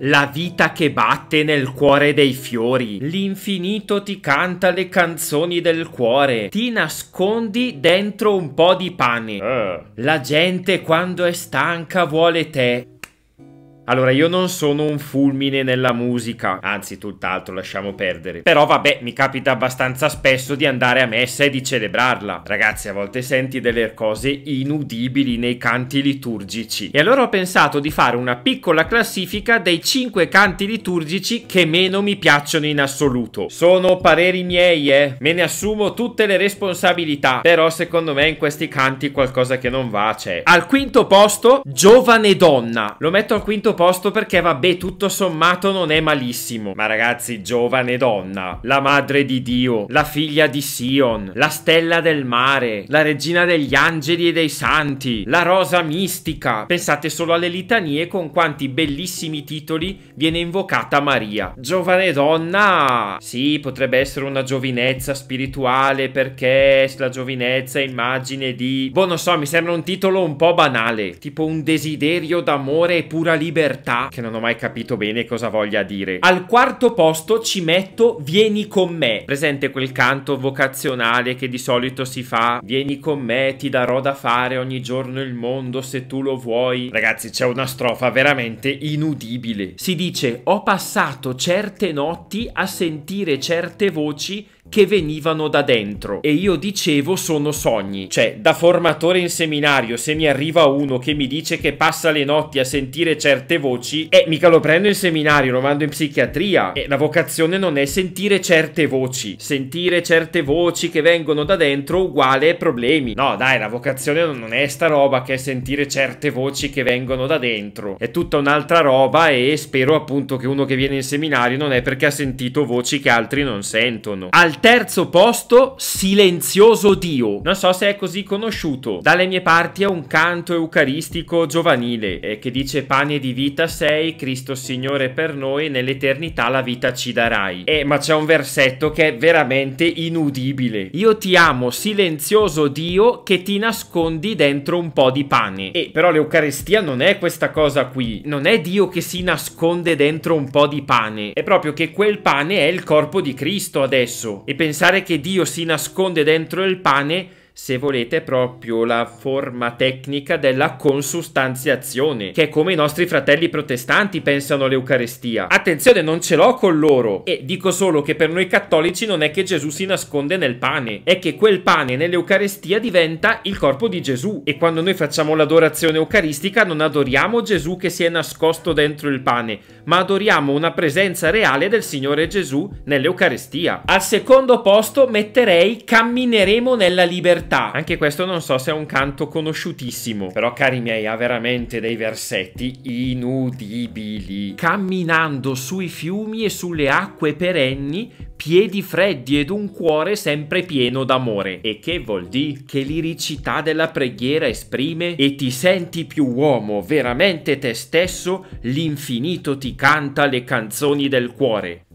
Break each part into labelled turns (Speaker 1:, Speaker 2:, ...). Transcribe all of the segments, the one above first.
Speaker 1: La vita che batte nel cuore dei fiori. L'infinito ti canta le canzoni del cuore. Ti nascondi dentro un po' di pane. Uh. La gente quando è stanca vuole te. Allora, io non sono un fulmine nella musica, anzi tutt'altro, lasciamo perdere. Però vabbè, mi capita abbastanza spesso di andare a messa e di celebrarla. Ragazzi, a volte senti delle cose inudibili nei canti liturgici. E allora ho pensato di fare una piccola classifica dei 5 canti liturgici che meno mi piacciono in assoluto. Sono pareri miei, eh. Me ne assumo tutte le responsabilità. Però secondo me in questi canti qualcosa che non va c'è. Cioè, al quinto posto, giovane donna. Lo metto al quinto posto perché vabbè tutto sommato non è malissimo. Ma ragazzi, giovane donna, la madre di Dio, la figlia di Sion, la stella del mare, la regina degli angeli e dei santi, la rosa mistica. Pensate solo alle litanie con quanti bellissimi titoli viene invocata Maria. Giovane donna! Sì, potrebbe essere una giovinezza spirituale perché la giovinezza è immagine di... Boh, non so, mi sembra un titolo un po' banale, tipo un desiderio d'amore e pura libertà libertà che non ho mai capito bene cosa voglia dire. Al quarto posto ci metto Vieni con me. Presente quel canto vocazionale che di solito si fa. Vieni con me, ti darò da fare ogni giorno il mondo se tu lo vuoi. Ragazzi, c'è una strofa veramente inudibile. Si dice ho passato certe notti a sentire certe voci che venivano da dentro e io dicevo sono sogni, cioè da formatore in seminario se mi arriva uno che mi dice che passa le notti a sentire certe voci, eh mica lo prendo in seminario, lo mando in psichiatria e eh, la vocazione non è sentire certe voci, sentire certe voci che vengono da dentro uguale problemi, no dai la vocazione non è sta roba che è sentire certe voci che vengono da dentro, è tutta un'altra roba e spero appunto che uno che viene in seminario non è perché ha sentito voci che altri non sentono. Al terzo posto, Silenzioso Dio. Non so se è così conosciuto. Dalle mie parti è un canto eucaristico giovanile eh, che dice pane di vita sei, Cristo Signore per noi, nell'eternità la vita ci darai. Eh, ma c'è un versetto che è veramente inudibile. Io ti amo, silenzioso Dio, che ti nascondi dentro un po' di pane. E eh, però l'Eucaristia non è questa cosa qui. Non è Dio che si nasconde dentro un po' di pane. È proprio che quel pane è il corpo di Cristo adesso e pensare che Dio si nasconde dentro il pane se volete, proprio la forma tecnica della consustanziazione, che è come i nostri fratelli protestanti pensano all'Eucarestia. Attenzione, non ce l'ho con loro. E dico solo che per noi cattolici non è che Gesù si nasconde nel pane, è che quel pane nell'Eucarestia diventa il corpo di Gesù. E quando noi facciamo l'adorazione eucaristica non adoriamo Gesù che si è nascosto dentro il pane, ma adoriamo una presenza reale del Signore Gesù nell'Eucarestia. Al secondo posto metterei cammineremo nella libertà libertà. Anche questo non so se è un canto conosciutissimo, però cari miei, ha veramente dei versetti inudibili. Camminando sui fiumi e sulle acque perenni, piedi freddi ed un cuore sempre pieno d'amore. E che vuol dire? Che l'iricità della preghiera esprime e ti senti più uomo, veramente te stesso, l'infinito ti canta le canzoni del cuore.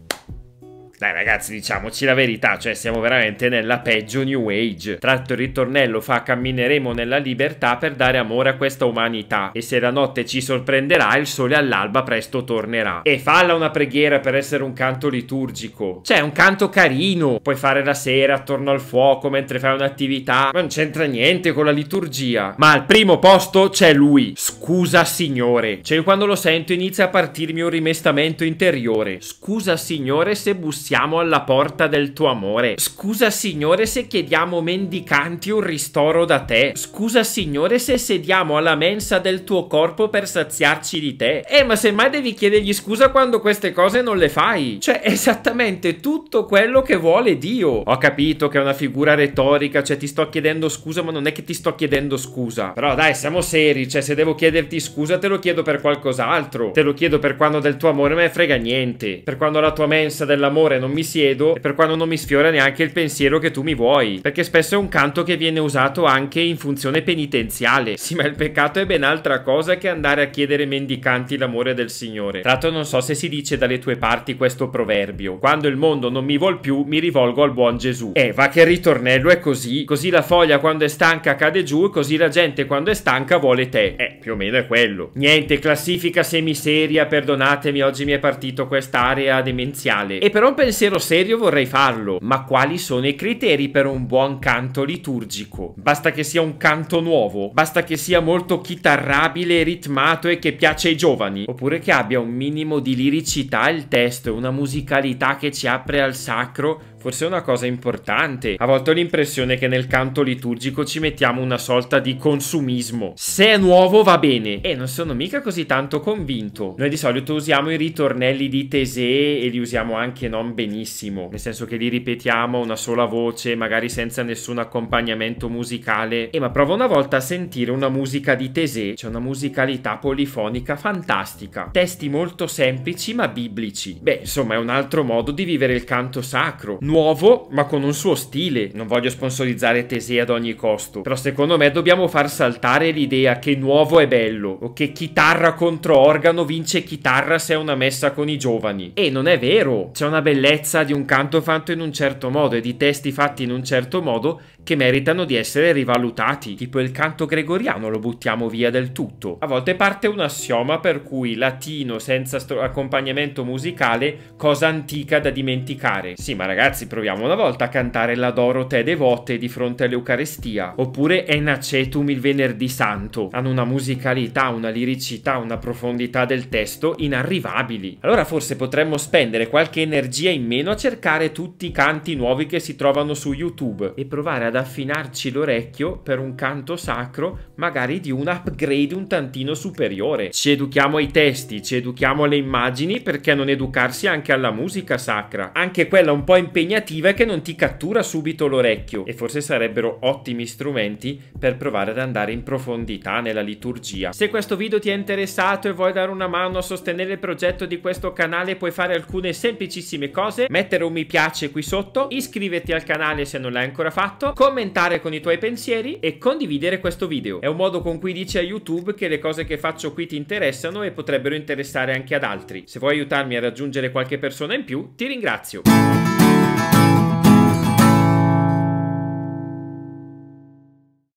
Speaker 1: Dai ragazzi, diciamoci la verità, cioè siamo veramente nella peggio New Age. Tratto il ritornello fa cammineremo nella libertà per dare amore a questa umanità e se la notte ci sorprenderà il sole all'alba presto tornerà. E falla una preghiera per essere un canto liturgico. Cioè, un canto carino, puoi fare la sera attorno al fuoco mentre fai un'attività, ma non c'entra niente con la liturgia. Ma al primo posto c'è lui. Scusa signore. Cioè, quando lo sento inizia a partirmi un rimestamento interiore. Scusa signore se bussiamo siamo alla porta del tuo amore. Scusa signore se chiediamo mendicanti un ristoro da te. Scusa signore se sediamo alla mensa del tuo corpo per saziarci di te. Eh ma semmai devi chiedergli scusa quando queste cose non le fai. Cioè esattamente tutto quello che vuole Dio. Ho capito che è una figura retorica, cioè ti sto chiedendo scusa ma non è che ti sto chiedendo scusa. Però dai siamo seri, cioè se devo chiederti scusa te lo chiedo per qualcos'altro. Te lo chiedo per quando del tuo amore me frega niente. Per quando la tua mensa dell'amore non mi siedo, e per quando non mi sfiora neanche il pensiero che tu mi vuoi. Perché spesso è un canto che viene usato anche in funzione penitenziale. Sì, ma il peccato è ben altra cosa che andare a chiedere mendicanti l'amore del Signore. Tratto non so se si dice dalle tue parti questo proverbio. Quando il mondo non mi vuol più, mi rivolgo al buon Gesù. Eh, va che il ritornello è così. Così la foglia quando è stanca cade giù, così la gente quando è stanca vuole te. Eh, più o meno è quello. Niente, classifica semiseria, perdonatemi, oggi mi è partito quest'area demenziale. E però un pensiero pensiero serio vorrei farlo, ma quali sono i criteri per un buon canto liturgico? Basta che sia un canto nuovo, basta che sia molto chitarrabile ritmato e che piace ai giovani, oppure che abbia un minimo di liricità il testo e una musicalità che ci apre al sacro Forse è una cosa importante. A volte ho l'impressione che nel canto liturgico ci mettiamo una sorta di consumismo. Se è nuovo va bene. E non sono mica così tanto convinto. Noi di solito usiamo i ritornelli di Tese e li usiamo anche non benissimo. Nel senso che li ripetiamo una sola voce, magari senza nessun accompagnamento musicale. E ma prova una volta a sentire una musica di Tese. C'è una musicalità polifonica fantastica. Testi molto semplici ma biblici. Beh, insomma, è un altro modo di vivere il canto sacro. Non nuovo, ma con un suo stile. Non voglio sponsorizzare Tese ad ogni costo, però secondo me dobbiamo far saltare l'idea che nuovo è bello o che chitarra contro organo vince chitarra se è una messa con i giovani. E non è vero, c'è una bellezza di un canto fatto in un certo modo e di testi fatti in un certo modo che meritano di essere rivalutati, tipo il canto gregoriano lo buttiamo via del tutto. A volte parte un assioma per cui latino senza accompagnamento musicale, cosa antica da dimenticare. Sì, ma ragazzi, Ragazzi, proviamo una volta a cantare la Doro Te Devote di fronte all'Eucarestia, oppure Enacetum il Venerdì Santo. Hanno una musicalità, una liricità, una profondità del testo inarrivabili. Allora forse potremmo spendere qualche energia in meno a cercare tutti i canti nuovi che si trovano su YouTube e provare ad affinarci l'orecchio per un canto sacro, magari di un upgrade un tantino superiore. Ci educhiamo ai testi, ci educhiamo alle immagini, perché non educarsi anche alla musica sacra? Anche quella un po' impegnata impegnativa e che non ti cattura subito l'orecchio e forse sarebbero ottimi strumenti per provare ad andare in profondità nella liturgia. Se questo video ti è interessato e vuoi dare una mano a sostenere il progetto di questo canale puoi fare alcune semplicissime cose, mettere un mi piace qui sotto, iscriverti al canale se non l'hai ancora fatto, commentare con i tuoi pensieri e condividere questo video. È un modo con cui dici a YouTube che le cose che faccio qui ti interessano e potrebbero interessare anche ad altri. Se vuoi aiutarmi a raggiungere qualche persona in più, ti ringrazio.